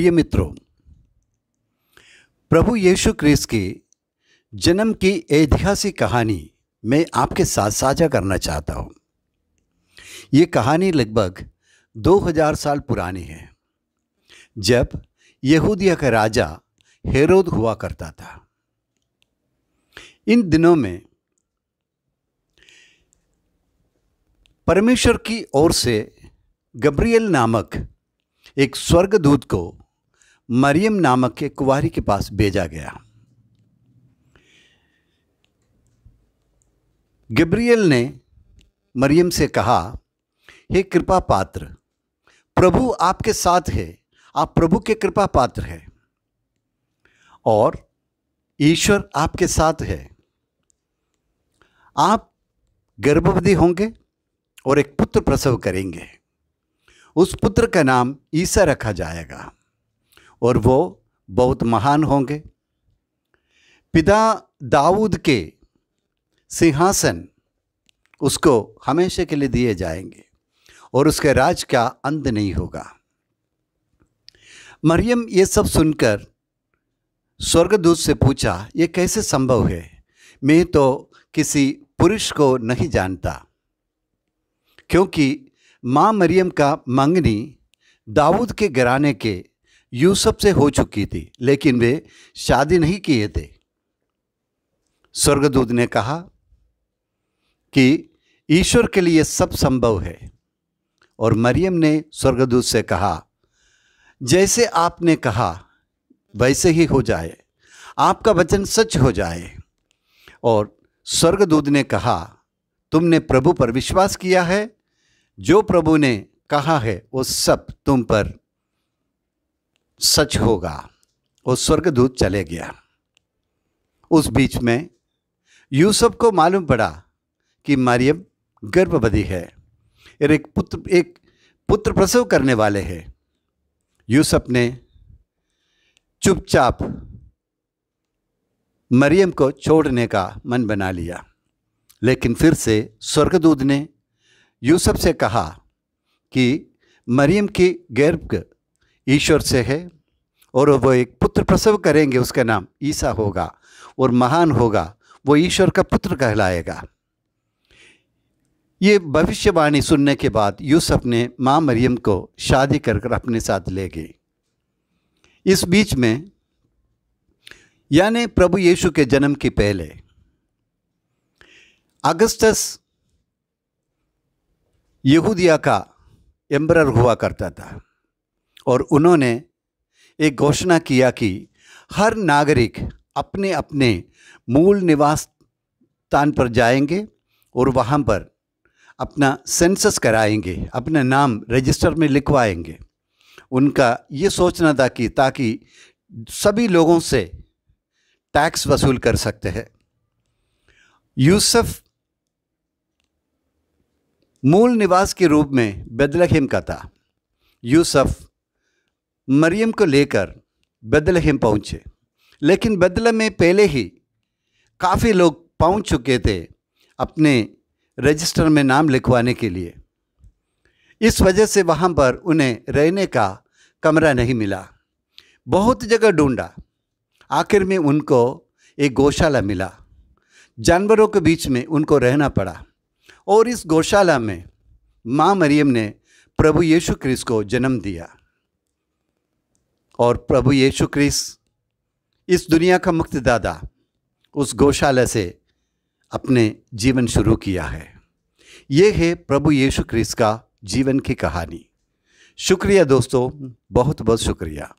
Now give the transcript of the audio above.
प्रिय मित्रों प्रभु यीशु क्रिस्त के जन्म की ऐतिहासिक कहानी मैं आपके साथ साझा करना चाहता हूँ ये कहानी लगभग 2000 साल पुरानी है जब यहूदिया का राजा हेरोद हुआ करता था इन दिनों में परमेश्वर की ओर से गब्रियल नामक एक स्वर्गदूत को मरियम नामक के कुवारी के पास भेजा गया गिब्रियल ने मरियम से कहा हे कृपा पात्र प्रभु आपके साथ है आप प्रभु के कृपा पात्र हैं और ईश्वर आपके साथ है आप गर्भवती होंगे और एक पुत्र प्रसव करेंगे उस पुत्र का नाम ईसा रखा जाएगा और वो बहुत महान होंगे पिता दाऊद के सिंहासन उसको हमेशा के लिए दिए जाएंगे और उसके राज का अंत नहीं होगा मरियम ये सब सुनकर स्वर्गदूत से पूछा ये कैसे संभव है मैं तो किसी पुरुष को नहीं जानता क्योंकि माँ मरियम का मंगनी दाऊद के घराने के यूसुफ से हो चुकी थी लेकिन वे शादी नहीं किए थे स्वर्गदूत ने कहा कि ईश्वर के लिए सब संभव है और मरियम ने स्वर्गदूत से कहा जैसे आपने कहा वैसे ही हो जाए आपका वचन सच हो जाए और स्वर्गदूत ने कहा तुमने प्रभु पर विश्वास किया है जो प्रभु ने कहा है वो सब तुम पर सच होगा वो स्वर्गदूत चले गया उस बीच में यूसुफ को मालूम पड़ा कि मरियम गर्भवती है और एक पुत्र एक पुत्र प्रसव करने वाले हैं यूसुफ ने चुपचाप मरियम को छोड़ने का मन बना लिया लेकिन फिर से स्वर्गदूत ने यूसुफ से कहा कि मरियम की गर्भ ईश्वर से है और वो एक पुत्र प्रसव करेंगे उसका नाम ईसा होगा और महान होगा वो ईश्वर का पुत्र कहलाएगा ये भविष्यवाणी सुनने के बाद यूसुफ ने माँ मरियम को शादी कर कर अपने साथ ले गई इस बीच में यानी प्रभु यीशु के जन्म के पहले अगस्तस यहूदिया का एम्बरर हुआ करता था और उन्होंने एक घोषणा किया कि हर नागरिक अपने अपने मूल निवास स्थान पर जाएंगे और वहाँ पर अपना सेंसस कराएंगे अपना नाम रजिस्टर में लिखवाएंगे उनका ये सोचना था कि ताकि सभी लोगों से टैक्स वसूल कर सकते हैं यूसुफ मूल निवास के रूप में बेदलखिम का था यूसुफ मरियम को लेकर बदलहम पहुँचे लेकिन बदला में पहले ही काफ़ी लोग पहुँच चुके थे अपने रजिस्टर में नाम लिखवाने के लिए इस वजह से वहाँ पर उन्हें रहने का कमरा नहीं मिला बहुत जगह ढूंढा आखिर में उनको एक गौशाला मिला जानवरों के बीच में उनको रहना पड़ा और इस गौशाला में माँ मरियम ने प्रभु यीशु क्रिस्ट को जन्म दिया और प्रभु यीशु क्रिस इस दुनिया का मुक्त दादा उस गौशाला से अपने जीवन शुरू किया है ये है प्रभु यीशु क्रिस का जीवन की कहानी शुक्रिया दोस्तों बहुत बहुत शुक्रिया